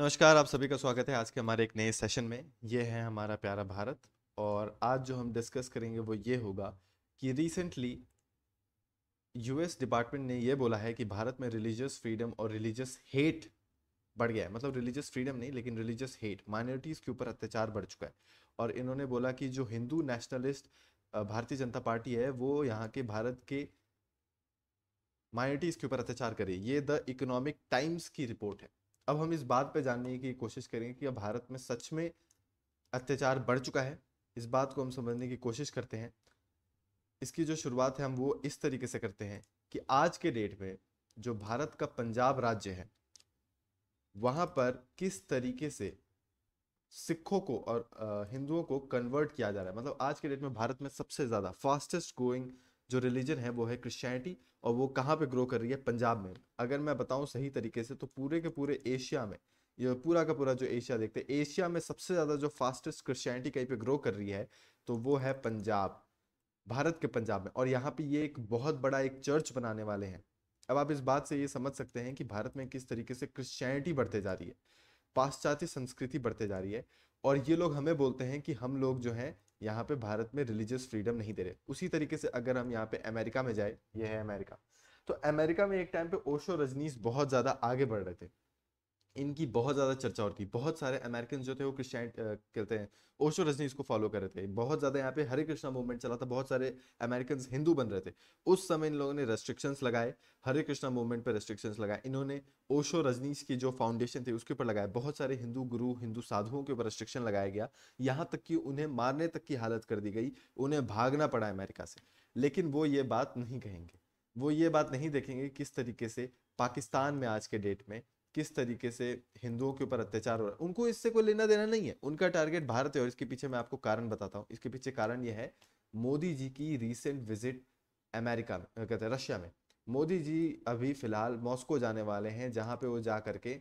नमस्कार आप सभी का स्वागत है आज के हमारे एक नए सेशन में ये है हमारा प्यारा भारत और आज जो हम डिस्कस करेंगे वो ये होगा कि रिसेंटली यूएस डिपार्टमेंट ने ये बोला है कि भारत में रिलीजियस फ्रीडम और रिलीजियस हेट बढ़ गया है मतलब रिलीजियस फ्रीडम नहीं लेकिन रिलीजियस हेट माइनॉरिटीज़ के ऊपर अत्याचार बढ़ चुका है और इन्होंने बोला कि जो हिंदू नेशनलिस्ट भारतीय जनता पार्टी है वो यहाँ के भारत के माइनॉरिटीज़ के ऊपर अत्याचार करे ये द इकोनॉमिक टाइम्स की रिपोर्ट है अब हम इस बात पर जानने की कोशिश करेंगे कि अब भारत में सच में अत्याचार बढ़ चुका है इस बात को हम समझने की कोशिश करते हैं इसकी जो शुरुआत है हम वो इस तरीके से करते हैं कि आज के डेट में जो भारत का पंजाब राज्य है वहाँ पर किस तरीके से सिखों को और हिंदुओं को कन्वर्ट किया जा रहा है मतलब आज के डेट में भारत में सबसे ज़्यादा फास्टेस्ट गोइंग जो रिलीजन है वो है क्रिश्चियनिटी और वो कहाँ पे ग्रो कर रही है पंजाब में अगर मैं बताऊँ सही तरीके से तो पूरे के पूरे एशिया में ये पूरा का पूरा जो एशिया देखते हैं एशिया में सबसे ज़्यादा जो फास्टेस्ट क्रिश्चियनिटी कहीं पे ग्रो कर रही है तो वो है पंजाब भारत के पंजाब में और यहाँ पे ये एक बहुत बड़ा एक चर्च बनाने वाले हैं अब आप इस बात से ये समझ सकते हैं कि भारत में किस तरीके से क्रिश्चियनिटी बढ़ते जा रही है पाश्चात्य संस्कृति बढ़ते जा रही है और ये लोग हमें बोलते हैं कि हम लोग जो हैं यहाँ पे भारत में रिलीजियस फ्रीडम नहीं दे रहे उसी तरीके से अगर हम यहाँ पे अमेरिका में जाए ये है अमेरिका तो अमेरिका में एक टाइम पे ओशो रजनीश बहुत ज़्यादा आगे बढ़ रहे थे इनकी बहुत ज़्यादा चर्चा होती बहुत सारे अमेरिकन जो थे वो क्रिश्चियन कहते हैं ओशो रजनी इसको फॉलो कर रहे थे बहुत ज़्यादा यहाँ पे हरे कृष्णा मूवमेंट चला था बहुत सारे अमेरिकन हिंदू बन रहे थे उस समय इन लोगों ने रेस्ट्रिक्शंस लगाए हरे कृष्णा मूवमेंट पर रेस्ट्रिक्शंस लगाए इन्होंने ओशो रजनीश की जो फाउंडेशन थी उसके ऊपर लगाए बहुत सारे हिंदू गुरु हिंदू साधुओं के ऊपर रेस्ट्रिक्शन लगाया गया यहाँ तक कि उन्हें मारने तक की हालत कर दी गई उन्हें भागना पड़ा अमेरिका से लेकिन वो ये बात नहीं कहेंगे वो ये बात नहीं देखेंगे किस तरीके से पाकिस्तान में आज के डेट में किस तरीके से हिंदुओं के ऊपर अत्याचार हो रहा है उनको इससे कोई लेना देना नहीं है उनका टारगेट भारत है और इसके पीछे मैं आपको कारण बताता हूँ इसके पीछे कारण यह है मोदी जी की रिसेंट विजिट अमेरिका में कहते हैं रशिया में मोदी जी अभी फिलहाल मॉस्को जाने वाले हैं जहाँ पे वो जा करके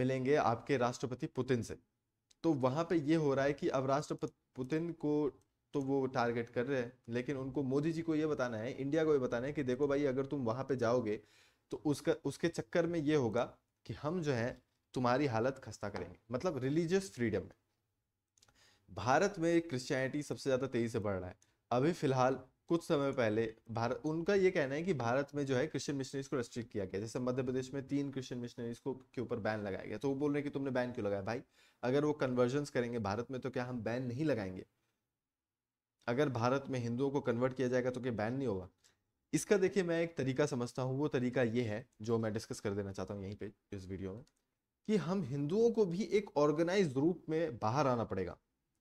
मिलेंगे आपके राष्ट्रपति पुतिन से तो वहाँ पे ये हो रहा है कि अब राष्ट्रपति पुतिन को तो वो टारगेट कर रहे हैं लेकिन उनको मोदी जी को ये बताना है इंडिया को ये बताना है कि देखो भाई अगर तुम वहाँ पे जाओगे तो उसका उसके चक्कर में ये होगा कि हम जो है तुम्हारी हालत खस्ता करेंगे मतलब रिलीजियस फ्रीडम है भारत में क्रिश्चियनिटी सबसे ज़्यादा तेज़ी से बढ़ रहा है अभी फिलहाल कुछ समय पहले भारत उनका ये कहना है कि भारत में जो है क्रिश्चियन मिशनरीज को रेस्ट्रिक्ट किया गया जैसे मध्य प्रदेश में तीन क्रिश्चियन मिशनरीज को के ऊपर बैन लगाया गया तो वो बोल रहे हैं कि तुमने बैन क्यों लगाया भाई अगर वो कन्वर्जन करेंगे भारत में तो क्या हम बैन नहीं लगाएंगे अगर भारत में हिंदुओं को कन्वर्ट किया जाएगा तो क्या बैन नहीं होगा इसका देखिए मैं एक तरीका समझता हूँ वो तरीका ये है जो मैं डिस्कस कर देना चाहता हूँ यहीं पे इस वीडियो में कि हम हिंदुओं को भी एक ऑर्गेनाइज रूप में बाहर आना पड़ेगा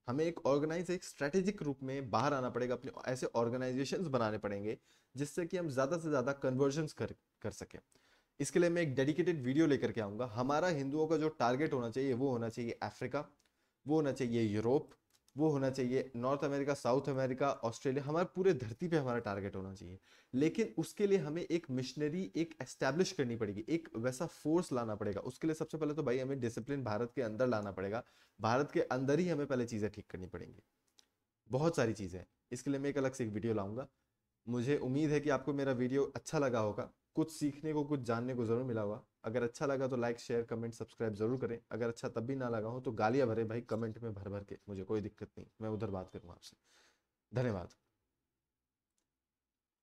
हमें एक ऑर्गेनाइज एक स्ट्रेटेजिक रूप में बाहर आना पड़ेगा अपने ऐसे ऑर्गेनाइजेशन बनाने पड़ेंगे जिससे कि हम ज़्यादा से ज़्यादा कन्वर्जन कर कर सकें इसके लिए मैं एक डेडिकेटेड वीडियो लेकर के आऊँगा हमारा हिंदुओं का जो टारगेट होना चाहिए वो होना चाहिए अफ्रीका वो होना चाहिए यूरोप वो होना चाहिए North America South America Australia हमारे पूरे धरती पे हमारा टारगेट होना चाहिए लेकिन उसके लिए हमें एक मिशनरी एक एस्टेब्लिश करनी पड़ेगी एक वैसा फोर्स लाना पड़ेगा उसके लिए सबसे पहले तो भाई हमें डिसिप्लिन भारत के अंदर लाना पड़ेगा भारत के अंदर ही हमें पहले चीज़ें ठीक करनी पड़ेंगी बहुत सारी चीज़ें इसके लिए मैं एक अलग से एक वीडियो लाऊंगा मुझे उम्मीद है कि आपको मेरा वीडियो अच्छा लगा होगा कुछ सीखने को कुछ जानने को ज़रूर मिला होगा अगर अच्छा लगा तो लाइक शेयर कमेंट सब्सक्राइब जरूर करें अगर अच्छा तब भी ना लगा हो तो गालियां भरे भाई कमेंट में भर भर के मुझे कोई दिक्कत नहीं मैं उधर बात करूँगा आपसे धन्यवाद